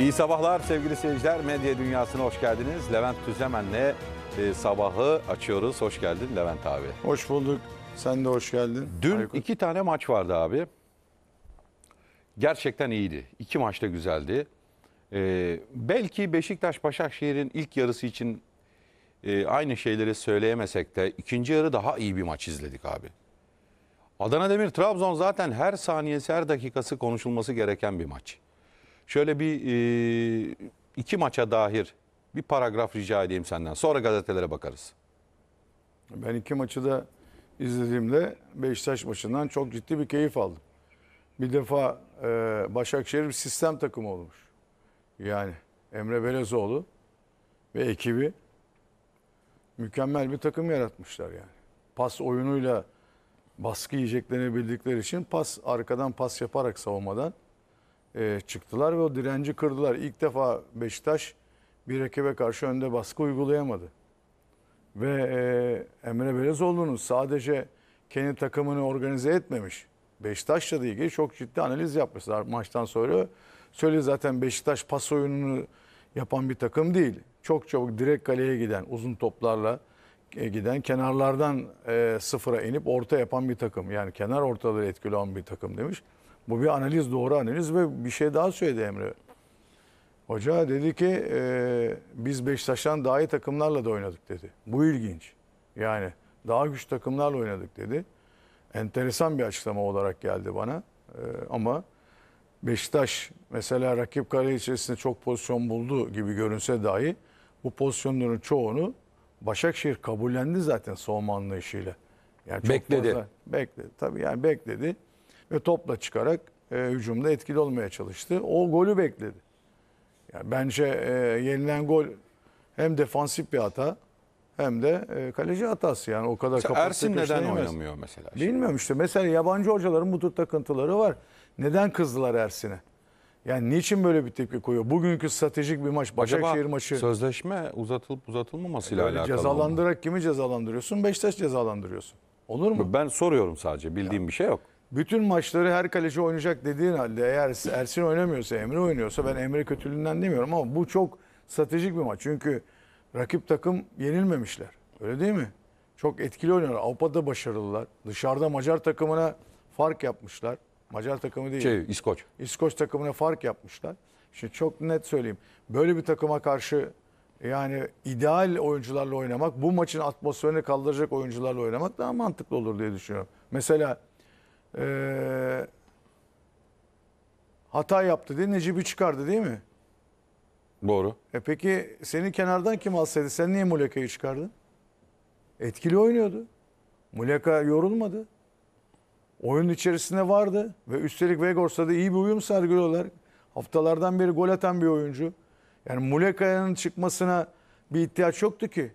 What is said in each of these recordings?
İyi sabahlar sevgili seyirciler. Medya Dünyası'na hoş geldiniz. Levent Tüzemen'le e, sabahı açıyoruz. Hoş geldin Levent abi. Hoş bulduk. Sen de hoş geldin. Dün Aykut. iki tane maç vardı abi. Gerçekten iyiydi. İki maç da güzeldi. Ee, belki Beşiktaş-Başakşehir'in ilk yarısı için e, aynı şeyleri söyleyemesek de ikinci yarı daha iyi bir maç izledik abi. Adana Demir Trabzon zaten her saniyesi her dakikası konuşulması gereken bir maç şöyle bir e, iki maça dair bir paragraf rica edeyim senden. Sonra gazetelere bakarız. Ben iki maçı da izlediğimde Beşiktaş maçından çok ciddi bir keyif aldım. Bir defa e, Başakşehir bir sistem takımı olmuş. Yani Emre Belezoğlu ve ekibi mükemmel bir takım yaratmışlar yani. Pas oyunuyla baskı yiyeceklerini bildikleri için pas arkadan pas yaparak savunmadan e, çıktılar ve o direnci kırdılar. İlk defa Beşiktaş bir rakibe karşı önde baskı uygulayamadı. Ve e, Emre Belezoğlu'nun sadece kendi takımını organize etmemiş. Beşiktaş'la da ilgili çok ciddi analiz yapmışlar maçtan sonra. Söyle zaten Beşiktaş pas oyununu yapan bir takım değil. Çok çabuk direkt kaleye giden uzun toplarla e, giden kenarlardan e, sıfıra inip orta yapan bir takım. Yani kenar ortaları etkili olan bir takım demiş. Bu bir analiz, doğru analiz ve bir şey daha söyledi Emre. Hoca dedi ki e, biz Beşiktaş'tan daha iyi takımlarla da oynadık dedi. Bu ilginç. Yani daha güçlü takımlarla oynadık dedi. Enteresan bir açıklama olarak geldi bana. E, ama Beşiktaş mesela rakip kale içerisinde çok pozisyon buldu gibi görünse dahi bu pozisyonların çoğunu Başakşehir kabullendi zaten savunma anlayışıyla. Yani bekledi. Fazla, bekledi. Tabii yani bekledi ve topla çıkarak e, hücumda etkili olmaya çalıştı. O golü bekledi. Yani bence e, yenilen gol hem defansif bir hata hem de e, kaleci hatası yani o kadar mesela kapattı. Ersin neden oynamıyor mesela? Bilmiyorum işte mesela yabancı hocaların bu tür takıntıları var. Neden kızdılar Ersin'e? Yani niçin böyle bir tepki koyuyor? Bugünkü stratejik bir maç, Başakşehir Acaba maçı. sözleşme uzatılıp uzatılmamasıyla yani alakalı Cezalandırarak mı? kimi cezalandırıyorsun? Beşiktaş cezalandırıyorsun. Olur mu? Ben soruyorum sadece bildiğim ya. bir şey yok bütün maçları her kaleci oynayacak dediğin halde eğer Ersin oynamıyorsa Emre oynuyorsa ben Emre kötülüğünden demiyorum ama bu çok stratejik bir maç. Çünkü rakip takım yenilmemişler. Öyle değil mi? Çok etkili oynuyorlar. Avrupa'da başarılılar. Dışarıda Macar takımına fark yapmışlar. Macar takımı değil. Şey, İskoç. İskoç takımına fark yapmışlar. Şimdi çok net söyleyeyim. Böyle bir takıma karşı yani ideal oyuncularla oynamak, bu maçın atmosferini kaldıracak oyuncularla oynamak daha mantıklı olur diye düşünüyorum. Mesela e, hata yaptı diye Necip'i çıkardı değil mi? Doğru. E peki seni kenardan kim alsaydı? Sen niye Muleka'yı çıkardın? Etkili oynuyordu. Muleka yorulmadı. oyun içerisinde vardı. Ve üstelik Vegors'ta da iyi bir uyum sergiliyorlar. Haftalardan beri gol atan bir oyuncu. Yani Muleka'nın çıkmasına bir ihtiyaç yoktu ki.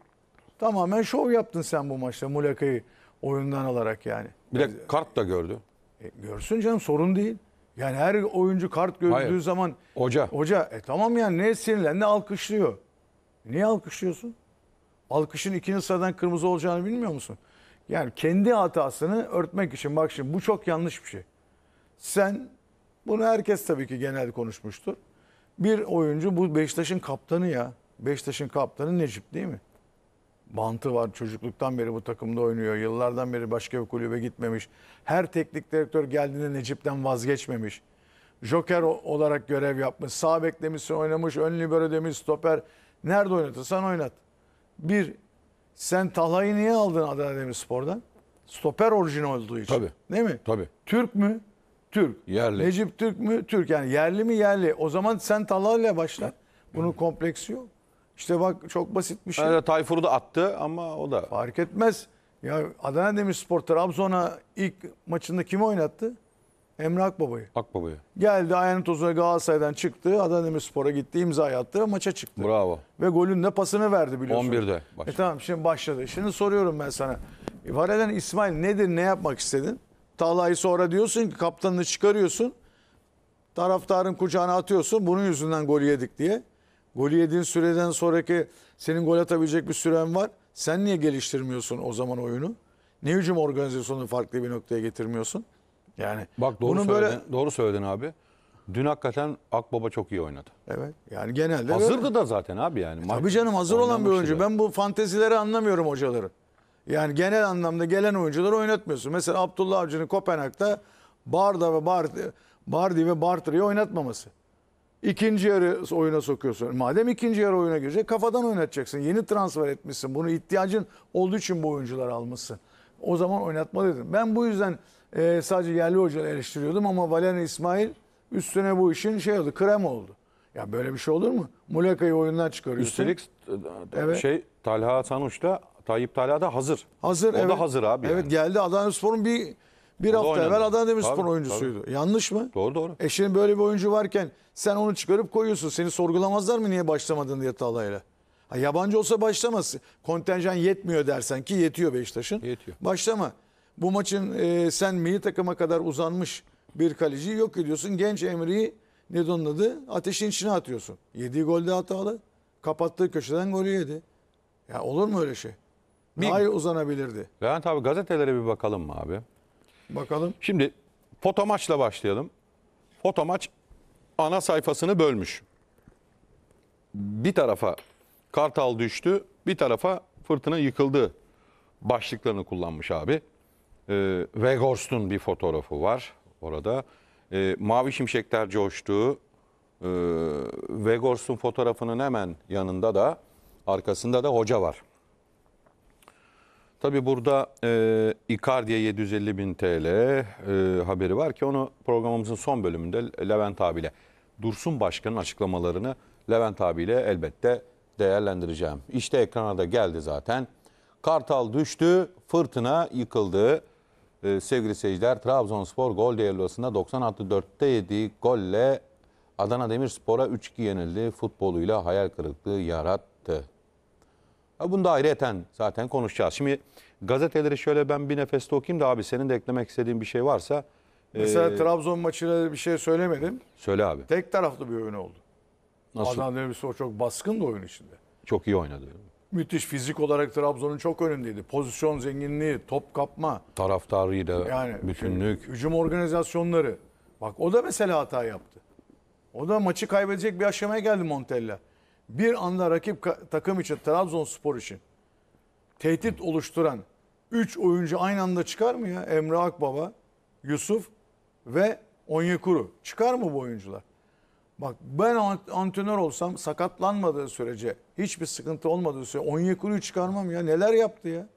Tamamen şov yaptın sen bu maçta Muleka'yı oyundan alarak yani. Bir de kart da gördü. E, görsün canım sorun değil. Yani her oyuncu kart gördüğü zaman hoca hoca e, tamam yani ne sinirlen, ne alkışlıyor. Niye alkışlıyorsun? Alkışın ikinci sıradan kırmızı olacağını bilmiyor musun? Yani kendi hatasını örtmek için bak şimdi bu çok yanlış bir şey. Sen bunu herkes tabii ki genelde konuşmuştur. Bir oyuncu bu Beşiktaş'ın kaptanı ya. Beşiktaş'ın kaptanı Necip değil mi? Bantı var çocukluktan beri bu takımda oynuyor. Yıllardan beri başka bir kulübe gitmemiş. Her teknik direktör geldiğinde Necip'ten vazgeçmemiş. Joker olarak görev yapmış. Sağ beklemişsin oynamış. Ön libero demiş stoper. Nerede oynatırsan oynat. Bir, sen talayı niye aldın Adana Demirspor'dan? Stoper orijin olduğu için. Tabii. Değil mi? Tabii. Türk mü? Türk. Yerli. Necip Türk mü? Türk. Yani yerli mi yerli. O zaman sen talayla başla. Bunun kompleksi yok. İşte bak çok basit bir şey. Evet, Tayfur'u da attı ama o da. Fark etmez. Ya Adana Demirspor Trabzon'a ilk maçında kimi oynattı? Emre Akbaba'yı. Akbaba'yı. Geldi ayağının tozuna Galatasaray'dan çıktı. Adana Demirspor'a gitti, imza attı ve maça çıktı. Bravo. Ve golün ne pasını verdi biliyorsun. 11'de e başladı. E tamam şimdi başladı. Şimdi soruyorum ben sana. E, vareden İsmail nedir, ne yapmak istedin? Talha'yı sonra diyorsun ki kaptanını çıkarıyorsun. Taraftarın kucağına atıyorsun. Bunun yüzünden golü yedik diye. Golü yediğin süreden sonraki senin gol atabilecek bir süren var. Sen niye geliştirmiyorsun o zaman oyunu? Ne hücum organizasyonunu farklı bir noktaya getirmiyorsun? Yani bak doğru bunun söyledin, böyle doğru söyledin abi. Dün hakikaten Akbaba çok iyi oynadı. Evet. Yani genelde hazırdı böyle. da zaten abi yani. E tabii canım hazır olan bir şey oyuncu. Ben bu fantezileri anlamıyorum hocaları. Yani genel anlamda gelen oyuncuları oynatmıyorsun. Mesela Abdullah Avcı'nın Kopenhag'da Barda ve Bardi, Bardi ve Bartır'ı oynatmaması. İkinci yarı oyuna sokuyorsun. Madem ikinci yarı oyuna girecek kafadan oynatacaksın. Yeni transfer etmişsin. Bunu ihtiyacın olduğu için bu oyuncuları almışsın. O zaman oynatma dedim. Ben bu yüzden e, sadece yerli hocaları eleştiriyordum ama Valerian İsmail üstüne bu işin şey oldu, krem oldu. Ya böyle bir şey olur mu? Muleka'yı oyundan çıkarıyorsun. Üstelik evet. şey Talha Sanuç da Tayyip Talha da hazır. Hazır o evet. da hazır abi. Evet yani. geldi Adana Spor'un bir bir hafta oynadı. evvel Adana Demirspor Tabii, oyuncusuydu. Yanlış mı? Doğru doğru. E şimdi böyle bir oyuncu varken sen onu çıkarıp koyuyorsun. Seni sorgulamazlar mı niye başlamadın diye Talay'la? Ha, yabancı olsa başlamaz. Kontenjan yetmiyor dersen ki yetiyor Beşiktaş'ın. Yetiyor. Başlama. Bu maçın e, sen milli takıma kadar uzanmış bir kaleciyi yok ediyorsun. Genç Emre'yi ne donladı adı? Ateşin içine atıyorsun. Yediği golde hatalı. Kapattığı köşeden golü yedi. Ya olur mu öyle şey? Bir... Daha iyi uzanabilirdi. Levent abi gazetelere bir bakalım mı abi? Bakalım. Şimdi foto maçla başlayalım. Foto maç ana sayfasını bölmüş. Bir tarafa Kartal düştü, bir tarafa Fırtına yıkıldı başlıklarını kullanmış abi. Ee, Weghorst'un bir fotoğrafı var orada. Ee, Mavi Şimşekler coştu. Ee, Weghorst'un fotoğrafının hemen yanında da arkasında da hoca var. Tabii burada e, Icardi'ye 750 bin TL e, haberi var ki onu programımızın son bölümünde Levent abiyle, Dursun Başkan'ın açıklamalarını Levent abiyle elbette değerlendireceğim. İşte ekrana da geldi zaten. Kartal düştü, fırtına yıkıldı. Ee, sevgili seyirciler Trabzonspor gol değerlisinde 96 artı 4'te yediği golle Adana Demirspor'a 3-2 yenildi. Futboluyla hayal kırıklığı yarattı. Bunu da ayrıyeten zaten konuşacağız. Şimdi gazeteleri şöyle ben bir nefeste okuyayım da abi senin de eklemek istediğin bir şey varsa. E, mesela e... Trabzon maçıyla bir şey söylemedim. Söyle abi. Tek taraflı bir oyun oldu. Nasıl? Adnan Demirspor çok baskın da oyun içinde. Çok iyi oynadı. Müthiş fizik olarak Trabzon'un çok önündeydi. Pozisyon zenginliği, top kapma. Taraftarıyla yani, bütünlük. Hücum organizasyonları. Bak o da mesela hata yaptı. O da maçı kaybedecek bir aşamaya geldi Montella bir anda rakip takım için Trabzonspor için tehdit oluşturan 3 oyuncu aynı anda çıkar mı ya? Emre Akbaba, Yusuf ve Onyekuru. Çıkar mı bu oyuncular? Bak ben antrenör olsam sakatlanmadığı sürece, hiçbir sıkıntı olmadığı sürece Onyekuru'yu çıkarmam ya. Neler yaptı ya?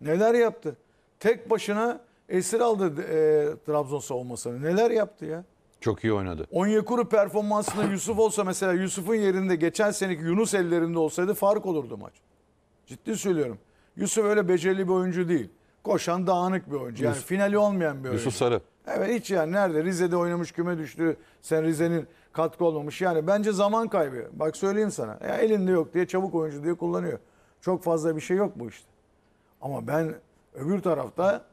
Neler yaptı? Tek başına esir aldı e, Trabzon savunmasını. Neler yaptı ya? Çok iyi oynadı. Onyekuru performansında Yusuf olsa mesela Yusuf'un yerinde geçen seneki Yunus ellerinde olsaydı fark olurdu maç. Ciddi söylüyorum. Yusuf öyle becerili bir oyuncu değil. Koşan dağınık bir oyuncu. Yani Yusuf- finali olmayan bir oyuncu. Yusuf Sarı. Evet hiç yani nerede? Rize'de oynamış küme düştü. Sen Rize'nin katkı olmamış. Yani bence zaman kaybı. Bak söyleyeyim sana. Ya elinde yok diye çabuk oyuncu diye kullanıyor. Çok fazla bir şey yok bu işte. Ama ben öbür tarafta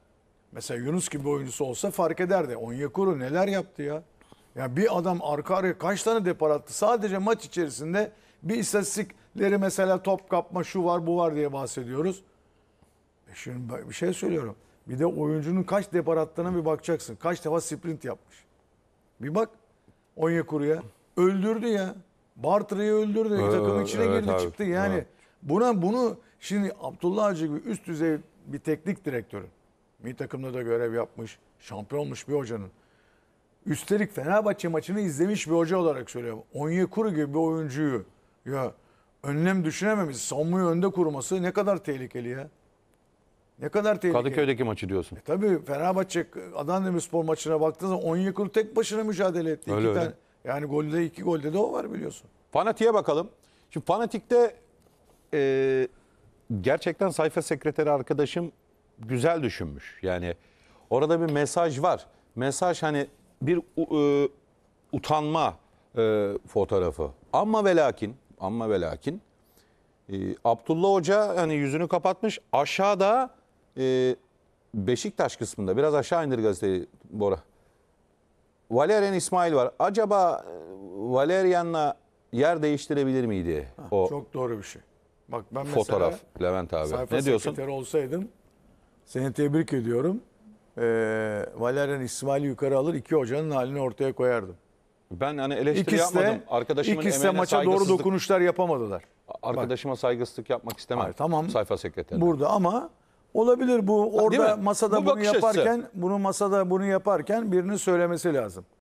mesela Yunus gibi oyuncusu olsa fark ederdi. Onyekuru neler yaptı ya? Ya bir adam arka araya kaç tane depar attı? Sadece maç içerisinde bir istatistikleri mesela top kapma şu var bu var diye bahsediyoruz. E şimdi bir şey söylüyorum. Bir de oyuncunun kaç depar attığına bir bakacaksın. Kaç defa sprint yapmış. Bir bak Onyekuru'ya. Öldürdü ya. Bartır'ı öldürdü. Evet, Takımın içine evet, girdi abi. çıktı. Yani evet. buna bunu şimdi Abdullah Avcı gibi üst düzey bir teknik direktörün. Bir takımda da görev yapmış. Şampiyonmuş bir hocanın. Üstelik Fenerbahçe maçını izlemiş bir hoca olarak söylüyorum. Onyekuru gibi bir oyuncuyu ya önlem düşünememiz, savunmayı önde kurması ne kadar tehlikeli ya. Ne kadar tehlikeli. Kadıköy'deki maçı diyorsun. E tabii Fenerbahçe Adana Demirspor maçına baktığınız zaman Onyekuru tek başına mücadele etti. Öyle iki öyle. Tane, yani golde iki golde de o var biliyorsun. Fanatik'e bakalım. Şimdi Fanatik'te e, gerçekten sayfa sekreteri arkadaşım güzel düşünmüş. Yani orada bir mesaj var. Mesaj hani bir e, utanma e, fotoğrafı. Ama velakin ama velakin e, Abdullah Hoca hani yüzünü kapatmış. Aşağıda e, Beşiktaş kısmında biraz aşağı indir gazeteyi Bora. Valerian İsmail var. Acaba e, Valerian'la yer değiştirebilir miydi ha, o? Çok doğru bir şey. Bak ben mesela fotoğraf Levent abi. Ne diyorsun? olsaydım seni tebrik ediyorum e, Valerian İsmail'i yukarı alır iki hocanın halini ortaya koyardım. Ben hani eleştiri ikisi de, yapmadım. Arkadaşımın ikisi de maça doğru dokunuşlar yapamadılar. Arkadaşıma Bak. saygısızlık yapmak istemem. Hayır, tamam. Sayfa sekreteri. Burada ama olabilir bu orada ha, masada bu bunu yaparken açısı. bunu masada bunu yaparken birinin söylemesi lazım.